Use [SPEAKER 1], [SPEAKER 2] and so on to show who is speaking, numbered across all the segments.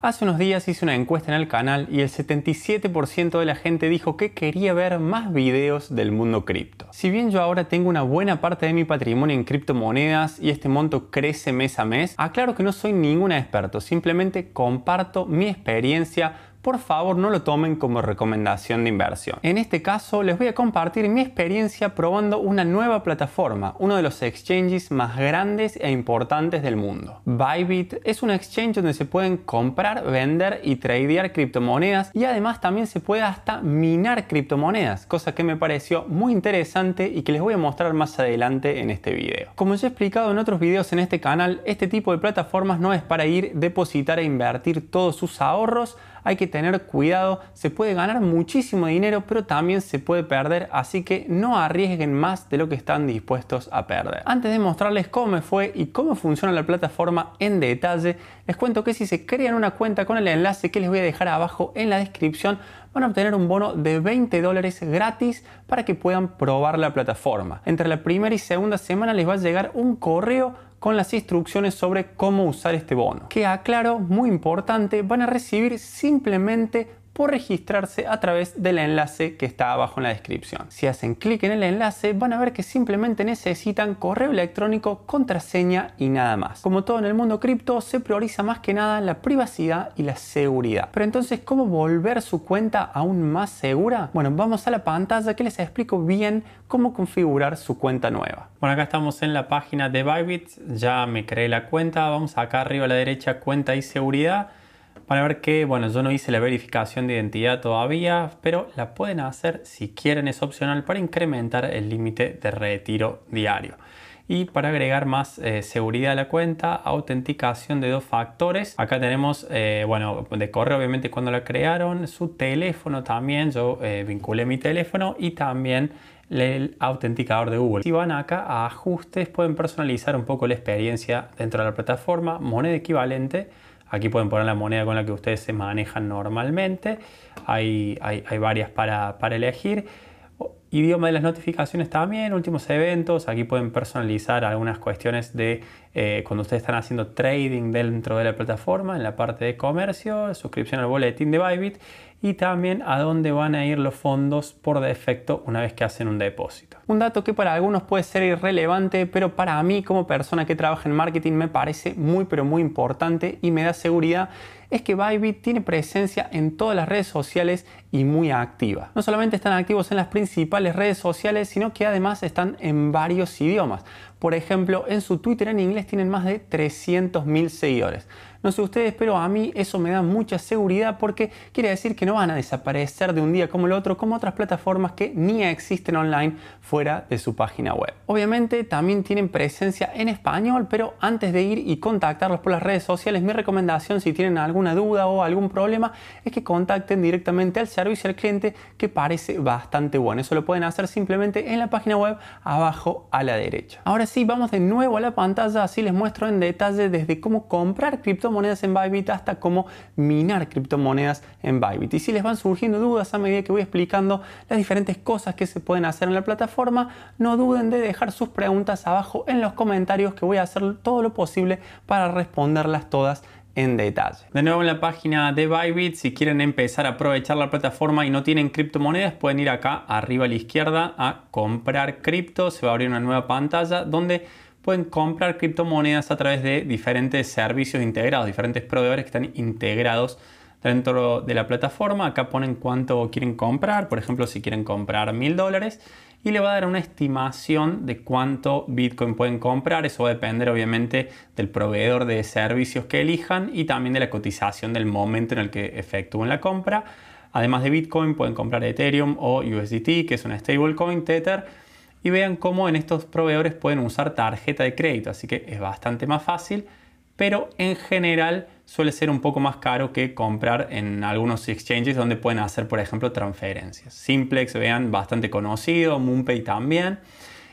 [SPEAKER 1] Hace unos días hice una encuesta en el canal y el 77% de la gente dijo que quería ver más videos del mundo cripto. Si bien yo ahora tengo una buena parte de mi patrimonio en criptomonedas y este monto crece mes a mes, aclaro que no soy ningún experto, simplemente comparto mi experiencia por favor no lo tomen como recomendación de inversión. En este caso les voy a compartir mi experiencia probando una nueva plataforma, uno de los exchanges más grandes e importantes del mundo. Bybit es un exchange donde se pueden comprar, vender y tradear criptomonedas y además también se puede hasta minar criptomonedas, cosa que me pareció muy interesante y que les voy a mostrar más adelante en este video. Como ya he explicado en otros videos en este canal, este tipo de plataformas no es para ir, depositar e invertir todos sus ahorros, hay que tener cuidado, se puede ganar muchísimo dinero, pero también se puede perder, así que no arriesguen más de lo que están dispuestos a perder. Antes de mostrarles cómo fue y cómo funciona la plataforma en detalle, les cuento que si se crean una cuenta con el enlace que les voy a dejar abajo en la descripción, van a obtener un bono de 20 dólares gratis para que puedan probar la plataforma. Entre la primera y segunda semana les va a llegar un correo con las instrucciones sobre cómo usar este bono, que aclaro, muy importante, van a recibir simplemente por registrarse a través del enlace que está abajo en la descripción. Si hacen clic en el enlace van a ver que simplemente necesitan correo electrónico, contraseña y nada más. Como todo en el mundo cripto se prioriza más que nada la privacidad y la seguridad. Pero entonces, ¿cómo volver su cuenta aún más segura? Bueno, vamos a la pantalla que les explico bien cómo configurar su cuenta nueva. Bueno, acá estamos en la página de Bybit, ya me creé la cuenta, vamos acá arriba a la derecha cuenta y seguridad para ver que, bueno, yo no hice la verificación de identidad todavía, pero la pueden hacer si quieren, es opcional para incrementar el límite de retiro diario. Y para agregar más eh, seguridad a la cuenta, autenticación de dos factores. Acá tenemos, eh, bueno, de correo obviamente cuando la crearon, su teléfono también, yo eh, vinculé mi teléfono y también el autenticador de Google. Si van acá a ajustes, pueden personalizar un poco la experiencia dentro de la plataforma, moneda equivalente Aquí pueden poner la moneda con la que ustedes se manejan normalmente. Hay, hay, varias para elegir idioma de las notificaciones también, últimos eventos, aquí pueden personalizar algunas cuestiones de eh, cuando ustedes están haciendo trading dentro de la plataforma, en la parte de comercio, suscripción al boletín de Bybit y también a dónde van a ir los fondos por defecto una vez que hacen un depósito. Un dato que para algunos puede ser irrelevante, pero para mí como persona que trabaja en marketing me parece muy pero muy importante y me da seguridad es que Bybit tiene presencia en todas las redes sociales y muy activa. No solamente están activos en las principales redes sociales, sino que además están en varios idiomas. Por ejemplo, en su Twitter en inglés tienen más de 300.000 seguidores. No sé ustedes, pero a mí eso me da mucha seguridad porque quiere decir que no van a desaparecer de un día como el otro como otras plataformas que ni existen online fuera de su página web. Obviamente también tienen presencia en español, pero antes de ir y contactarlos por las redes sociales, mi recomendación si tienen alguna duda o algún problema es que contacten directamente al servicio al cliente que parece bastante bueno. Eso lo pueden hacer simplemente en la página web abajo a la derecha. Ahora sí, vamos de nuevo a la pantalla, así les muestro en detalle desde cómo comprar cripto monedas en Bybit hasta cómo minar criptomonedas en Bybit. Y si les van surgiendo dudas a medida que voy explicando las diferentes cosas que se pueden hacer en la plataforma, no duden de dejar sus preguntas abajo en los comentarios que voy a hacer todo lo posible para responderlas todas en detalle. De nuevo en la página de Bybit, si quieren empezar a aprovechar la plataforma y no tienen criptomonedas, pueden ir acá arriba a la izquierda a comprar cripto, se va a abrir una nueva pantalla donde pueden comprar criptomonedas a través de diferentes servicios integrados, diferentes proveedores que están integrados dentro de la plataforma. Acá ponen cuánto quieren comprar, por ejemplo, si quieren comprar mil dólares, y le va a dar una estimación de cuánto Bitcoin pueden comprar. Eso va a depender, obviamente, del proveedor de servicios que elijan y también de la cotización del momento en el que efectúen la compra. Además de Bitcoin, pueden comprar Ethereum o USDT, que es una stablecoin, Tether y vean cómo en estos proveedores pueden usar tarjeta de crédito, así que es bastante más fácil, pero en general suele ser un poco más caro que comprar en algunos exchanges donde pueden hacer, por ejemplo, transferencias. Simplex, vean, bastante conocido, MoonPay también.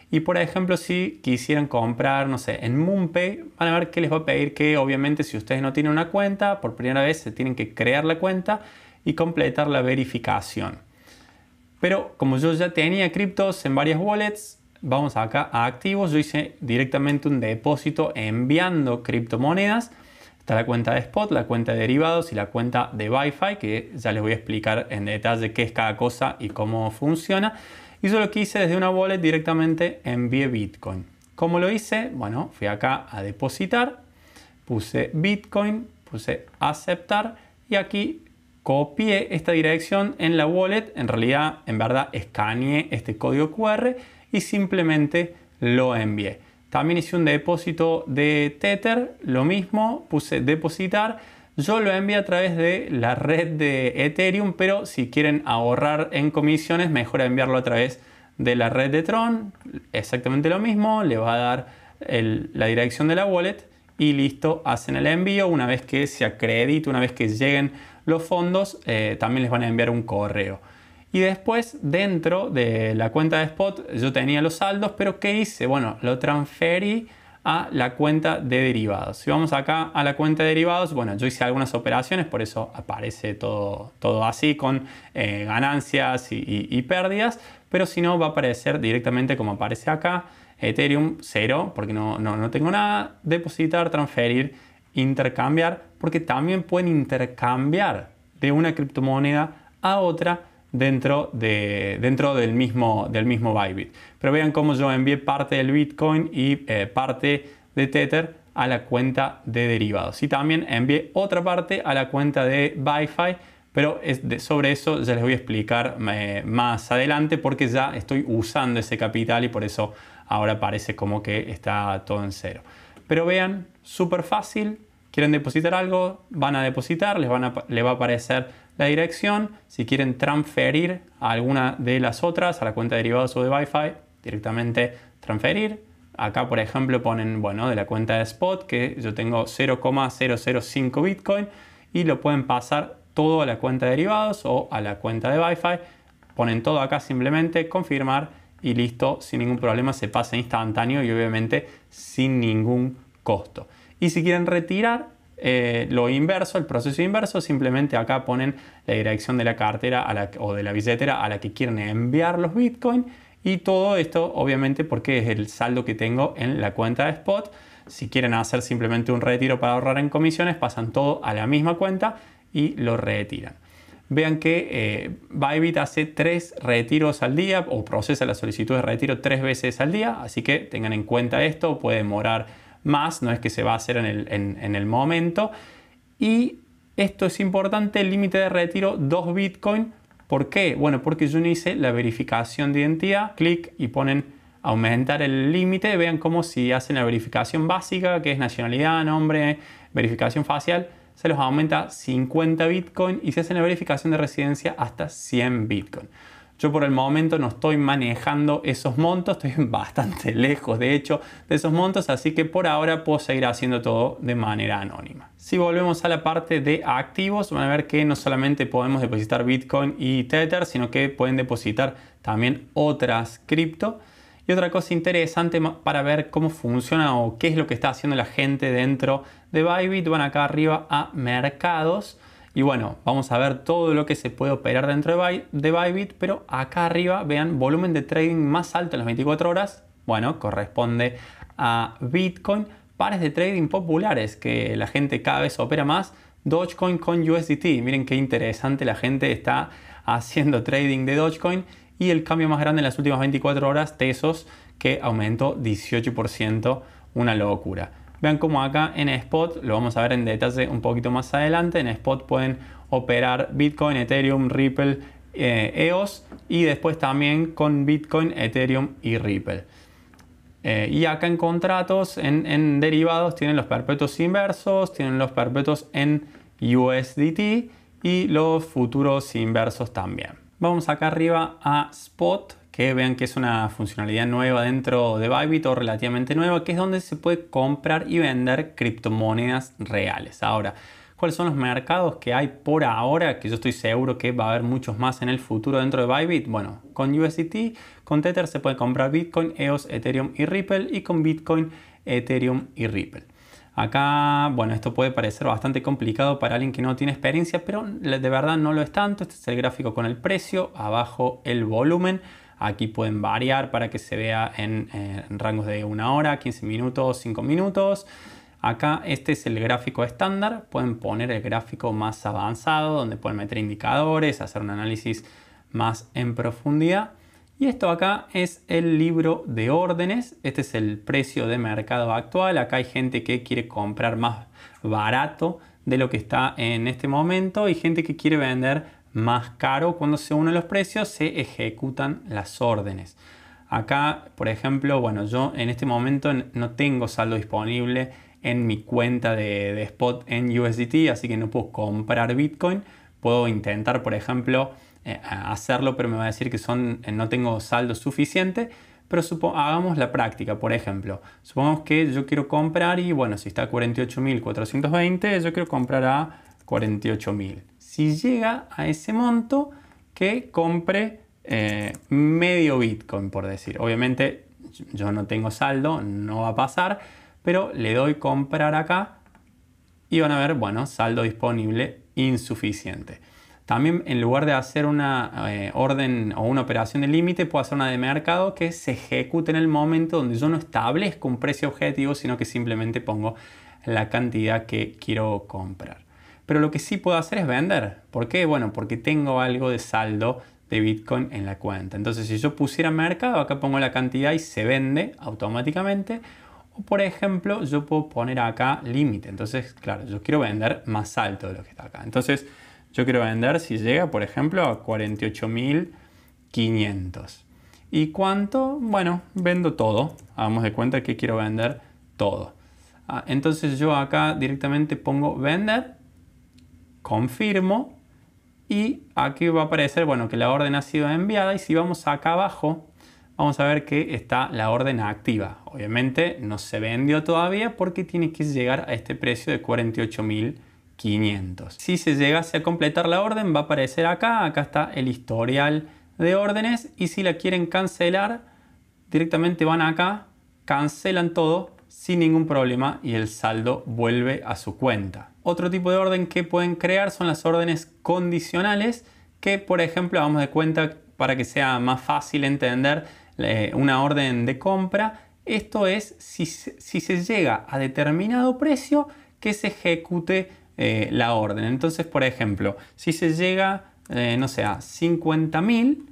[SPEAKER 1] Y por ejemplo, si quisieran comprar, no sé, en MoonPay, van a ver que les va a pedir que obviamente si ustedes no tienen una cuenta, por primera vez se tienen que crear la cuenta y completar la verificación. Pero como yo ya tenía criptos en varias wallets, vamos acá a activos. Yo hice directamente un depósito enviando criptomonedas. Está la cuenta de spot, la cuenta de derivados y la cuenta de Wi-Fi, que ya les voy a explicar en detalle qué es cada cosa y cómo funciona. Y yo lo que hice desde una wallet directamente envié Bitcoin. ¿Cómo lo hice? Bueno, fui acá a depositar, puse Bitcoin, puse aceptar y aquí copié esta dirección en la wallet, en realidad, en verdad, escaneé este código QR y simplemente lo envié. También hice un depósito de Tether, lo mismo, puse depositar. Yo lo envié a través de la red de Ethereum, pero si quieren ahorrar en comisiones, mejor enviarlo a través de la red de Tron. Exactamente lo mismo, le va a dar la dirección de la wallet y listo, hacen el envío una vez que se acredite, una vez que lleguen los fondos eh, también les van a enviar un correo. Y después dentro de la cuenta de spot yo tenía los saldos, pero ¿qué hice? Bueno, lo transferí a la cuenta de derivados. Si vamos acá a la cuenta de derivados, bueno, yo hice algunas operaciones, por eso aparece todo, todo así con eh, ganancias y, pérdidas, pero si no va a aparecer directamente como aparece acá, Ethereum 0, porque no, no, no tengo nada, depositar, transferir intercambiar, porque también pueden intercambiar de una criptomoneda a otra dentro, dentro del, mismo, del mismo Bybit. Pero vean cómo yo envié parte del Bitcoin y eh, parte de Tether a la cuenta de derivados. Y también envié otra parte a la cuenta de BiFi, pero sobre eso ya les voy a explicar eh, más adelante porque ya estoy usando ese capital y por eso ahora parece como que está todo en cero. Pero vean, súper fácil, quieren depositar algo, van a depositar, les, va a aparecer la dirección. Si quieren transferir a alguna de las otras, a la cuenta de derivados o de Wi-Fi, directamente transferir. Acá, por ejemplo, ponen, bueno, de la cuenta de Spot, que yo tengo 0,005 Bitcoin, y lo pueden pasar todo a la cuenta de derivados o a la cuenta de Wi-Fi. Ponen todo acá simplemente, confirmar y listo, sin ningún problema, se pasa instantáneo y obviamente sin ningún costo. Y si quieren retirar eh, lo inverso, el proceso inverso, simplemente acá ponen la dirección de la cartera o de la billetera a la que quieren enviar los Bitcoin y todo esto obviamente porque es el saldo que tengo en la cuenta de spot. Si quieren hacer simplemente un retiro para ahorrar en comisiones, pasan todo a la misma cuenta y lo retiran vean que eh, Bybit hace tres retiros al día o procesa la solicitud de retiro tres veces al día, así que tengan en cuenta esto, puede demorar más, no es que se va a hacer en el, el momento. Y esto es importante, el límite de retiro 2 Bitcoin. ¿Por qué? Bueno, porque yo no hice la verificación de identidad, clic y ponen aumentar el límite, vean cómo si hacen la verificación básica, que es nacionalidad, nombre, verificación facial, se los aumenta 50 Bitcoin y se hace la verificación de residencia hasta 100 Bitcoin. Yo por el momento no estoy manejando esos montos, estoy bastante lejos de hecho de esos montos, así que por ahora puedo seguir haciendo todo de manera anónima. Si volvemos a la parte de activos, van a ver que no solamente podemos depositar Bitcoin y Tether, sino que pueden depositar también otras cripto. Y otra cosa interesante para ver cómo funciona o qué es lo que está haciendo la gente dentro de Bybit, van acá arriba a mercados. Y bueno, vamos a ver todo lo que se puede operar dentro de Bybit, pero acá arriba vean volumen de trading más alto en las 24 horas. Bueno, corresponde a Bitcoin. Pares de trading populares que la gente cada vez opera más. Dogecoin con USDT. Miren qué interesante la gente está haciendo trading de Dogecoin y el cambio más grande en las últimas 24 horas, Tesos, que aumentó 18%, una locura. Vean cómo acá en Spot, lo vamos a ver en detalle un poquito más adelante, en Spot pueden operar Bitcoin, Ethereum, Ripple, EOS eh, e y después también con Bitcoin, Ethereum y Ripple. Eh, y acá en contratos, en, en, derivados, tienen los perpetuos inversos, tienen los perpetuos en USDT y los futuros inversos también. Vamos acá arriba a Spot, que vean que es una funcionalidad nueva dentro de Bybit o relativamente nueva, que es donde se puede comprar y vender criptomonedas reales. Ahora, ¿cuáles son los mercados que hay por ahora? Que yo estoy seguro que va a haber muchos más en el futuro dentro de Bybit. Bueno, con USDT, con Tether se puede comprar Bitcoin, EOS, Ethereum y Ripple y con Bitcoin, Ethereum y Ripple. Acá, bueno, esto puede parecer bastante complicado para alguien que no tiene experiencia, pero de verdad no lo es tanto. Este es el gráfico con el precio, abajo el volumen. Aquí pueden variar para que se vea en, eh, rangos de una hora, 15 minutos, 5 minutos. Acá este es el gráfico estándar, pueden poner el gráfico más avanzado donde pueden meter indicadores, hacer un análisis más en profundidad. Y esto acá es el libro de órdenes. Este es el precio de mercado actual. Acá hay gente que quiere comprar más barato de lo que está en este momento y gente que quiere vender más caro. Cuando se unen los precios se ejecutan las órdenes. Acá, por ejemplo, bueno, yo en este momento no tengo saldo disponible en mi cuenta de, spot en USDT, así que no puedo comprar Bitcoin. Puedo intentar, por ejemplo, eh, hacerlo, pero me va a decir que son, eh, no tengo saldo suficiente. Pero hagamos la práctica, por ejemplo. Supongamos que yo quiero comprar y bueno, si está a 48.420, yo quiero comprar a 48.000. Si llega a ese monto, que compre eh, medio Bitcoin, por decir. Obviamente yo no tengo saldo, no va a pasar, pero le doy comprar acá y van a ver, bueno, saldo disponible insuficiente. También en lugar de hacer una eh, orden o una operación de límite, puedo hacer una de mercado que se ejecute en el momento donde yo no establezco un precio objetivo, sino que simplemente pongo la cantidad que quiero comprar. Pero lo que sí puedo hacer es vender. ¿Por qué? Bueno, porque tengo algo de saldo de Bitcoin en la cuenta. Entonces, si yo pusiera mercado, acá pongo la cantidad y se vende automáticamente. O por ejemplo, yo puedo poner acá límite. Entonces, claro, yo quiero vender más alto de lo que está acá. Entonces, yo quiero vender si llega, por ejemplo, a 48.500. ¿Y cuánto? Bueno, vendo todo. Hagamos de cuenta que quiero vender todo. Ah, entonces yo acá directamente pongo vender, confirmo y aquí va a aparecer, bueno, que la orden ha sido enviada y si vamos acá abajo, vamos a ver que está la orden activa. Obviamente no se vendió todavía porque tiene que llegar a este precio de 48.000 500. Si se llegase a completar la orden va a aparecer acá, acá está el historial de órdenes y si la quieren cancelar directamente van acá, cancelan todo sin ningún problema y el saldo vuelve a su cuenta. Otro tipo de orden que pueden crear son las órdenes condicionales que por ejemplo vamos de cuenta para que sea más fácil entender eh, una orden de compra. Esto es si se llega a determinado precio que se ejecute eh, la orden. Entonces, por ejemplo, si se llega, eh, no sé, a 50.000,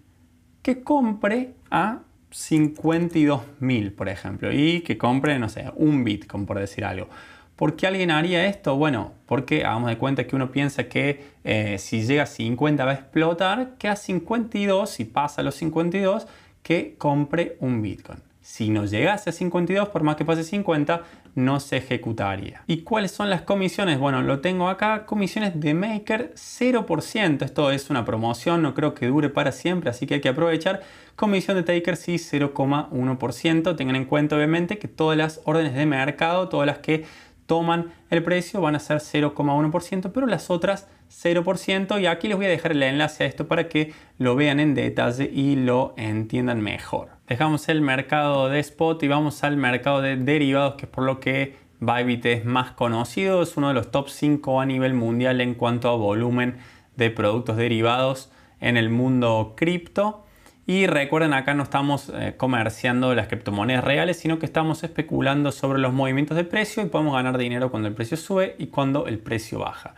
[SPEAKER 1] que compre a 52.000, por ejemplo, y que compre, no sé, un Bitcoin, por decir algo. ¿Por qué alguien haría esto? Bueno, porque hagamos de cuenta que uno piensa que eh, si llega a 50 va a explotar, que a 52, si pasa los 52, que compre un Bitcoin. Si no llegase a 52, por más que pase 50, no se ejecutaría. ¿Y cuáles son las comisiones? Bueno, lo tengo acá, comisiones de Maker 0%. Esto es una promoción, no creo que dure para siempre, así que hay que aprovechar. Comisión de Taker sí 0,1%. Tengan en cuenta obviamente que todas las órdenes de mercado, todas las que toman el precio van a ser 0,1%, pero las otras 0%. Y aquí les voy a dejar el enlace a esto para que lo vean en detalle y lo entiendan mejor. Dejamos el mercado de spot y vamos al mercado de derivados, que es por lo que Bybit es más conocido. Es uno de los top 5 a nivel mundial en cuanto a volumen de productos derivados en el mundo cripto. Y recuerden, acá no estamos eh, comerciando las criptomonedas reales, sino que estamos especulando sobre los movimientos de precio y podemos ganar dinero cuando el precio sube y cuando el precio baja.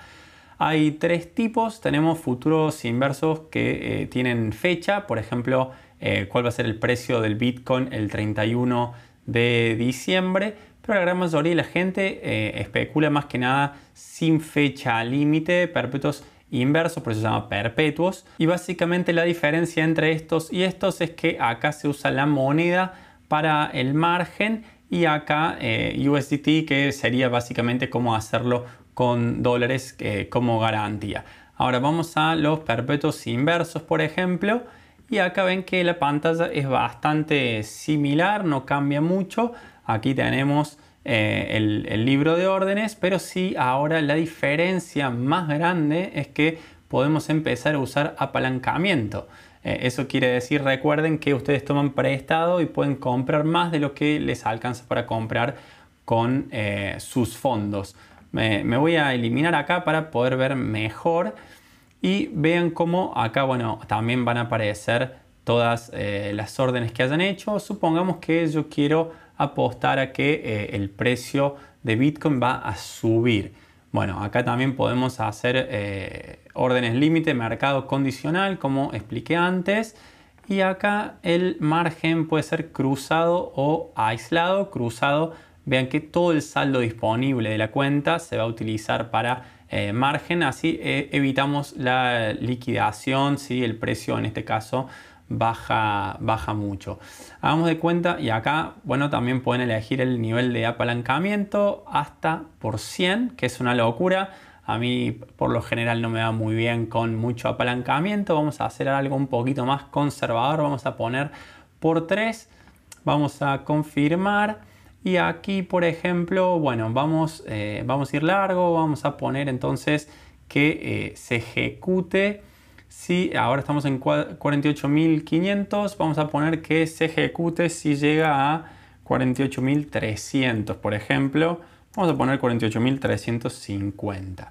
[SPEAKER 1] Hay tres tipos, tenemos futuros inversos que eh, tienen fecha, por ejemplo, eh, cuál va a ser el precio del Bitcoin el 31 de diciembre, pero la gran mayoría de la gente especula más que nada sin fecha límite, perpetuos inversos, por eso se llama perpetuos. Y básicamente la diferencia entre estos y estos es que acá se usa la moneda para el margen y acá eh, USDT que sería básicamente cómo hacerlo con dólares eh, como garantía. Ahora vamos a los perpetuos inversos, por ejemplo. Y acá ven que la pantalla es bastante similar, no cambia mucho. Aquí tenemos eh, el, libro de órdenes, pero si ahora la diferencia más grande es que podemos empezar a usar apalancamiento. Eh, eso quiere decir, recuerden que ustedes toman prestado y pueden comprar más de lo que les alcanza para comprar con eh, sus fondos. Me, voy a eliminar acá para poder ver mejor y vean cómo acá, bueno, también van a aparecer todas las órdenes que hayan hecho. Supongamos que yo quiero apostar a que eh, el precio de Bitcoin va a subir. Bueno, acá también podemos hacer eh, órdenes límite, mercado condicional, como expliqué antes. Y acá el margen puede ser cruzado o aislado. Cruzado, vean que todo el saldo disponible de la cuenta se va a utilizar para eh, margen. Así evitamos la liquidación si el precio en este caso baja, baja mucho. Hagamos de cuenta, y acá, bueno, también pueden elegir el nivel de apalancamiento hasta por 100, que es una locura. A mí por lo general no me va muy bien con mucho apalancamiento. Vamos a hacer algo un poquito más conservador. Vamos a poner por 3. Vamos a confirmar. Y aquí, por ejemplo, bueno, vamos, eh, vamos a ir largo. Vamos a poner entonces que eh, se ejecute si ahora estamos en 48.500, vamos a poner que se ejecute si llega a 48.300, por ejemplo. Vamos a poner 48.350.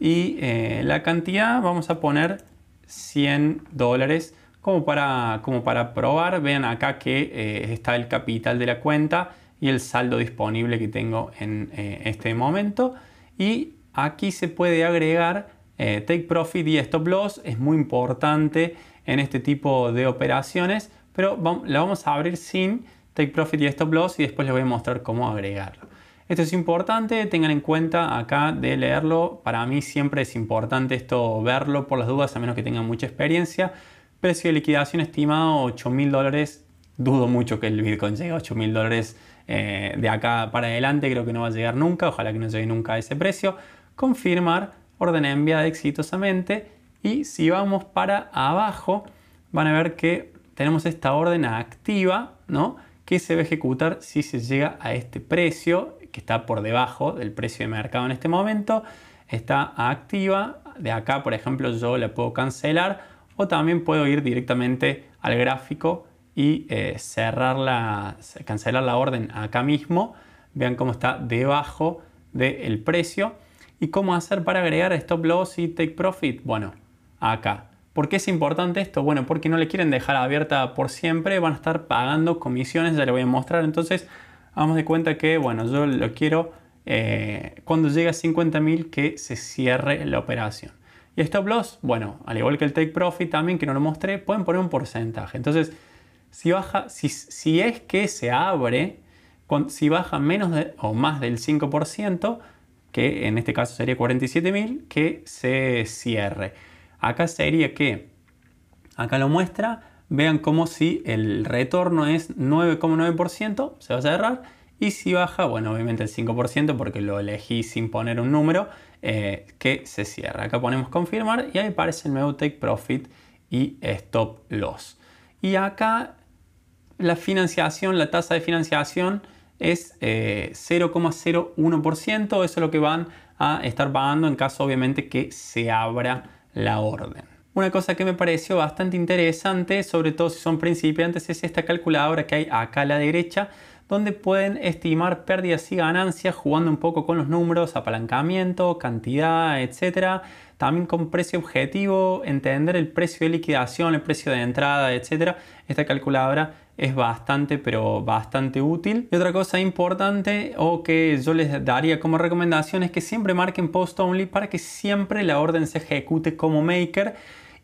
[SPEAKER 1] Y eh, la cantidad vamos a poner 100 dólares como para, como para probar. Vean acá que eh, está el capital de la cuenta y el saldo disponible que tengo en eh, este momento. Y aquí se puede agregar eh, take profit y stop loss es muy importante en este tipo de operaciones, pero la vamos a abrir sin take profit y stop loss y después les voy a mostrar cómo agregarlo. Esto es importante, tengan en cuenta acá de leerlo. Para mí siempre es importante esto verlo por las dudas, a menos que tengan mucha experiencia. Precio de liquidación estimado 8 mil dólares. Dudo mucho que el Bitcoin llegue a 8.000 mil dólares eh, de acá para adelante. Creo que no va a llegar nunca. Ojalá que no llegue nunca a ese precio. Confirmar orden enviada exitosamente y si vamos para abajo van a ver que tenemos esta orden activa, ¿no? Que se va a ejecutar si se llega a este precio que está por debajo del precio de mercado en este momento. Está activa, de acá por ejemplo yo la puedo cancelar o también puedo ir directamente al gráfico y eh, cerrar la, cancelar la orden acá mismo. Vean cómo está debajo del precio. ¿Y cómo hacer para agregar stop loss y take profit? Bueno, acá. ¿Por qué es importante esto? Bueno, porque no le quieren dejar abierta por siempre, van a estar pagando comisiones, ya le voy a mostrar. Entonces, vamos de cuenta que, bueno, yo lo quiero eh, cuando llegue a 50.000 que se cierre la operación. Y stop loss, bueno, al igual que el take profit también que no lo mostré, pueden poner un porcentaje. Entonces, si baja, si, es que se abre, si baja menos o más del 5%, que en este caso sería 47.000, que se cierre. Acá sería que, acá lo muestra, vean cómo si el retorno es 9,9%, se va a cerrar, y si baja, bueno, obviamente el 5% porque lo elegí sin poner un número, eh, que se cierra. Acá ponemos confirmar y ahí aparece el nuevo take profit y stop loss. Y acá la financiación, la tasa de financiación es 0,01%. Eh, Eso es lo que van a estar pagando en caso obviamente que se abra la orden. Una cosa que me pareció bastante interesante, sobre todo si son principiantes, es esta calculadora que hay acá a la derecha donde pueden estimar pérdidas y ganancias jugando un poco con los números, apalancamiento, cantidad, etc. También con precio objetivo, entender el precio de liquidación, el precio de entrada, etc. Esta calculadora es bastante, pero bastante útil. Y otra cosa importante o que yo les daría como recomendación es que siempre marquen post only para que siempre la orden se ejecute como maker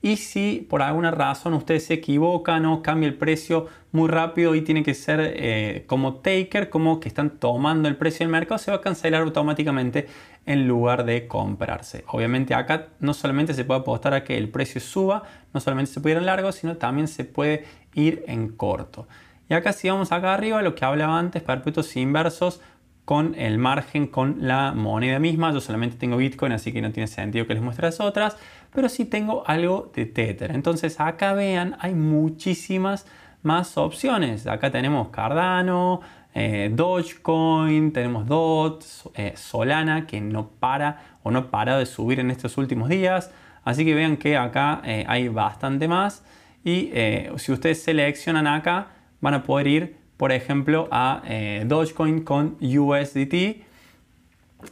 [SPEAKER 1] y si por alguna razón ustedes se equivocan o cambia el precio muy rápido y tiene que ser eh, como taker, como que están tomando el precio del mercado, se va a cancelar automáticamente en lugar de comprarse. Obviamente acá no solamente se puede apostar a que el precio suba, no solamente se puede ir en largo, sino también se puede ir en corto. Y acá si vamos acá arriba, lo que hablaba antes, perpetuos inversos con el margen, con la moneda misma. Yo solamente tengo Bitcoin, así que no tiene sentido que les muestre las otras pero sí tengo algo de Tether. Entonces acá vean, hay muchísimas más opciones. Acá tenemos Cardano, eh, Dogecoin, tenemos DOT, eh, Solana, que no para o no para de subir en estos últimos días. Así que vean que acá eh, hay bastante más. Y si ustedes seleccionan acá, van a poder ir, por ejemplo, a Dogecoin con USDT.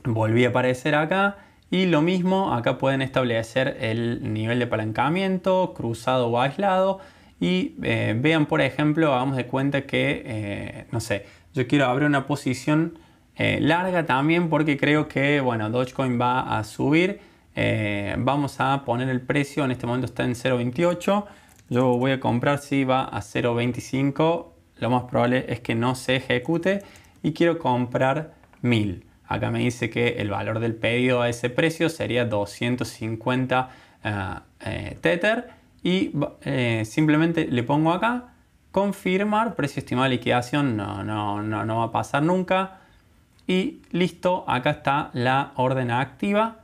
[SPEAKER 1] Volví a aparecer acá. Y lo mismo, acá pueden establecer el nivel de apalancamiento cruzado o aislado. Y eh, vean, por ejemplo, hagamos de cuenta que, eh, no sé, yo quiero abrir una posición eh, larga también porque creo que, bueno, Dogecoin va a subir. vamos a poner el precio, en este momento está en 0.28. Yo voy a comprar si va a 0.25. Lo más probable es que no se ejecute y quiero comprar 1000. Acá me dice que el valor del pedido a ese precio sería 250 eh, eh, Tether y eh, simplemente le pongo acá confirmar, precio estimado de liquidación no, no, no, no va a pasar nunca y listo, acá está la orden activa.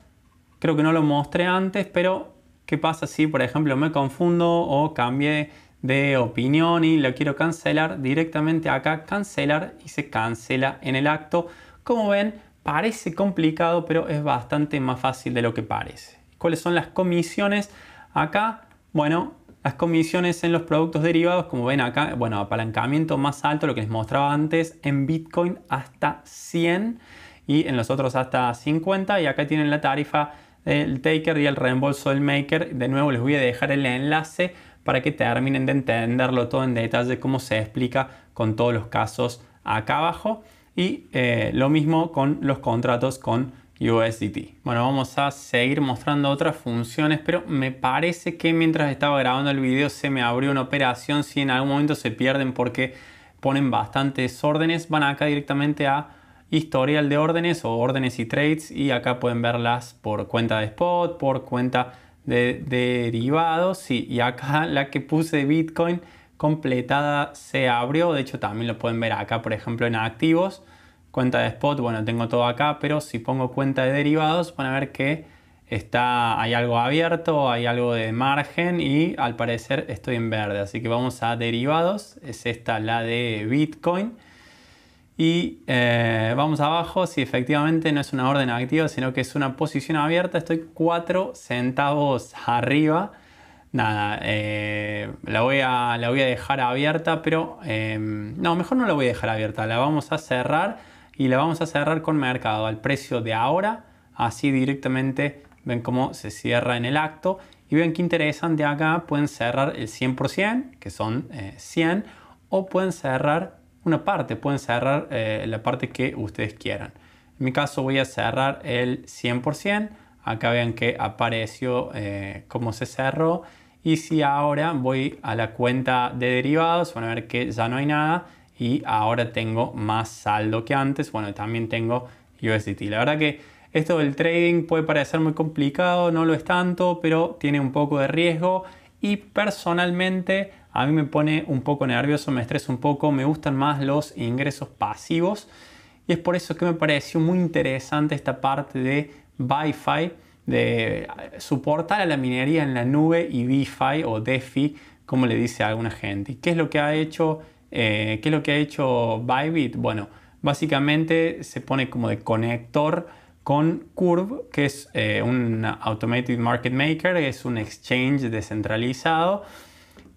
[SPEAKER 1] Creo que no lo mostré antes, pero ¿qué pasa si por ejemplo me confundo o cambie de opinión y lo quiero cancelar directamente acá cancelar y se cancela en el acto? Como ven, Parece complicado, pero es bastante más fácil de lo que parece. ¿Cuáles son las comisiones acá? Bueno, las comisiones en los productos derivados, como ven acá, bueno, apalancamiento más alto, lo que les mostraba antes, en Bitcoin hasta 100 y en los otros hasta 50. Y acá tienen la tarifa del taker y el reembolso del maker. De nuevo les voy a dejar el enlace para que terminen de entenderlo todo en detalle, cómo se explica con todos los casos acá abajo. Y eh, lo mismo con los contratos con USDT. Bueno, vamos a seguir mostrando otras funciones, pero me parece que mientras estaba grabando el video se me abrió una operación. Si en algún momento se pierden porque ponen bastantes órdenes, van acá directamente a historial de órdenes o órdenes y trades y acá pueden verlas por cuenta de spot, por cuenta de, derivados. y acá la que puse de Bitcoin completada se abrió, de hecho también lo pueden ver acá, por ejemplo, en activos, cuenta de spot, bueno, tengo todo acá, pero si pongo cuenta de derivados van a ver que está, hay algo abierto, hay algo de margen y al parecer estoy en verde, así que vamos a derivados, es esta la de Bitcoin. Y eh, vamos abajo, si efectivamente no es una orden activa, sino que es una posición abierta, estoy 4 centavos arriba nada, eh, la, voy a, dejar abierta, pero em, no, mejor no la voy a dejar abierta, la vamos a cerrar y la vamos a cerrar con mercado al precio de ahora, así directamente ven cómo se cierra en el acto y ven qué interesante acá pueden cerrar el 100%, que son 100, eh, o pueden cerrar una parte, pueden cerrar eh, la parte que ustedes quieran. En mi caso voy a cerrar el 100%. Acá vean que apareció como eh, cómo se cerró. Y si ahora voy a la cuenta de derivados, van a ver que ya no hay nada y ahora tengo más saldo que antes. Bueno, también tengo USDT. La verdad que esto del trading puede parecer muy complicado, no lo es tanto, pero tiene un poco de riesgo y personalmente a mí me pone un poco nervioso, me estresa un poco, me gustan más los ingresos pasivos y es por eso que me pareció muy interesante esta parte de BiFi de soportar a la minería en la nube y DeFi o DeFi, como le dice a alguna gente. ¿Qué es lo que ha hecho, eh, qué lo que ha hecho Bybit? Bueno, básicamente se pone como de conector con Curve, que es eh, un Automated Market Maker, es un exchange descentralizado.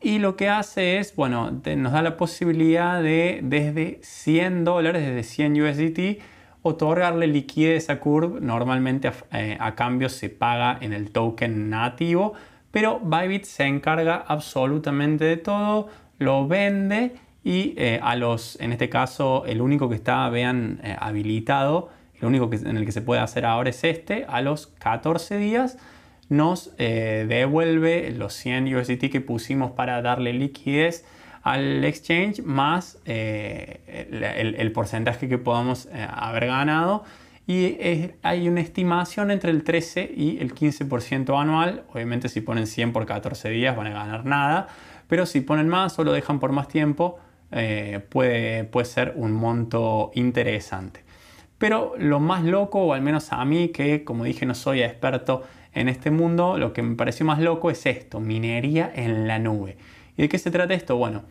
[SPEAKER 1] Y lo que hace es, bueno, nos da la posibilidad de desde 100 dólares, desde 100 USDT, otorgarle liquidez a Curve. Normalmente eh, a, cambio se paga en el token nativo, pero Bybit se encarga absolutamente de todo, lo vende y eh, a en este caso, el único que está, vean, eh, habilitado, el único en el que se puede hacer ahora es este, a los 14 días nos devuelve los 100 USDT que pusimos para darle liquidez al exchange más eh, el, porcentaje que podamos eh, haber ganado. Y hay una estimación entre el 13 y el 15% anual. Obviamente si ponen 100 por 14 días van a ganar nada, pero si ponen más o lo dejan por más tiempo, eh, puede, puede ser un monto interesante. Pero lo más loco, o al menos a mí, que como dije no soy experto en este mundo, lo que me pareció más loco es esto, minería en la nube. ¿Y de qué se trata esto? Bueno,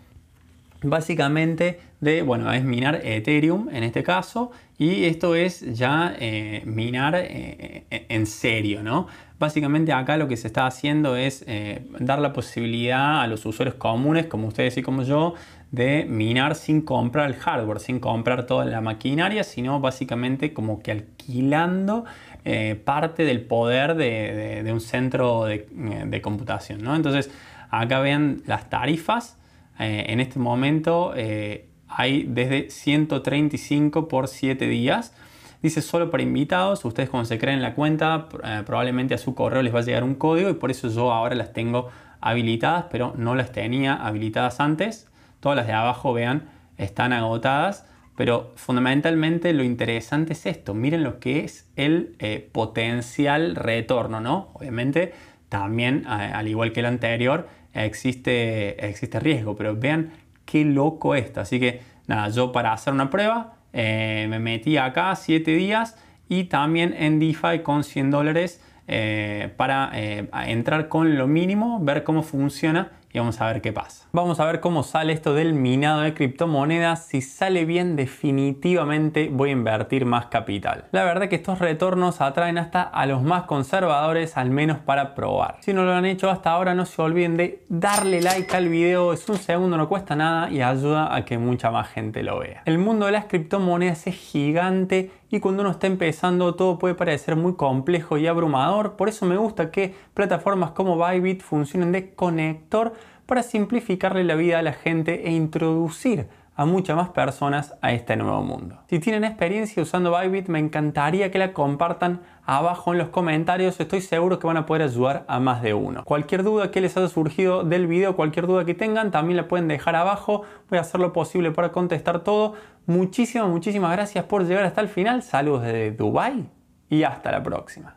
[SPEAKER 1] básicamente de, bueno, es minar Ethereum en este caso y esto es ya eh, minar eh, e-, en serio, ¿no? Básicamente acá lo que se está haciendo es eh, dar la posibilidad a los usuarios comunes, como ustedes y como yo, de minar sin comprar el hardware, sin comprar toda la maquinaria, sino básicamente como que alquilando parte del poder de, un centro de, de computación, ¿no? Entonces, Acá vean las tarifas. Eh, en este momento eh, hay desde 135 por 7 días. Dice solo para invitados, ustedes cuando se creen la cuenta eh, probablemente a su correo les va a llegar un código y por eso yo ahora las tengo habilitadas, pero no las tenía habilitadas antes. Todas las de abajo, vean, están agotadas, pero fundamentalmente lo interesante es esto, miren lo que es el potencial retorno, ¿no? Obviamente también, al igual que el anterior, existe, existe riesgo, pero vean qué loco está Así que nada, yo para hacer una prueba eh, me metí acá 7 días y también en DeFi con 100 dólares eh, para eh, entrar con lo mínimo, ver cómo funciona vamos a ver qué pasa. Vamos a ver cómo sale esto del minado de criptomonedas. Si sale bien, definitivamente voy a invertir más capital. La verdad que estos retornos atraen hasta a los más conservadores, al menos para probar. Si no lo han hecho hasta ahora, no se olviden de darle like al video. Es un segundo, no cuesta nada y ayuda a que mucha más gente lo vea. El mundo de las criptomonedas es gigante y cuando uno está empezando todo puede parecer muy complejo y abrumador, por eso me gusta que plataformas como Bybit funcionen de conector para simplificarle la vida a la gente e introducir a muchas más personas a este nuevo mundo. Si tienen experiencia usando Bybit, me encantaría que la compartan abajo en los comentarios. Estoy seguro que van a poder ayudar a más de uno. Cualquier duda que les haya surgido del video, cualquier duda que tengan, también la pueden dejar abajo. Voy a hacer lo posible para contestar todo. Muchísimas, muchísimas gracias por llegar hasta el final. Saludos desde Dubai y hasta la próxima.